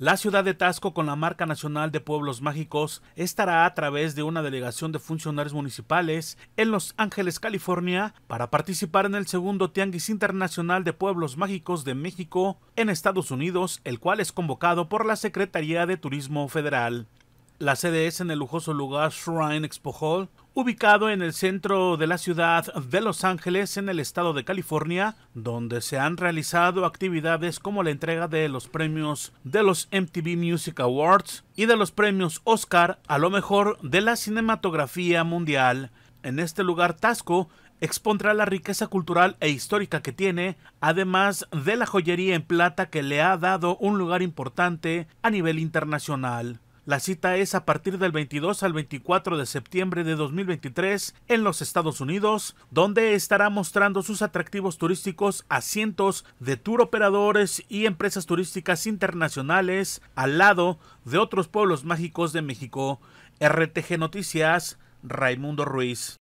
La ciudad de Tasco, con la marca nacional de pueblos mágicos, estará a través de una delegación de funcionarios municipales en Los Ángeles, California, para participar en el segundo Tianguis Internacional de Pueblos Mágicos de México en Estados Unidos, el cual es convocado por la Secretaría de Turismo Federal. La sede es en el lujoso lugar Shrine Expo Hall, ubicado en el centro de la ciudad de Los Ángeles, en el estado de California, donde se han realizado actividades como la entrega de los premios de los MTV Music Awards y de los premios Oscar a lo mejor de la cinematografía mundial. En este lugar Tasco expondrá la riqueza cultural e histórica que tiene, además de la joyería en plata que le ha dado un lugar importante a nivel internacional. La cita es a partir del 22 al 24 de septiembre de 2023 en los Estados Unidos, donde estará mostrando sus atractivos turísticos a cientos de tour operadores y empresas turísticas internacionales al lado de otros pueblos mágicos de México. RTG Noticias, Raimundo Ruiz.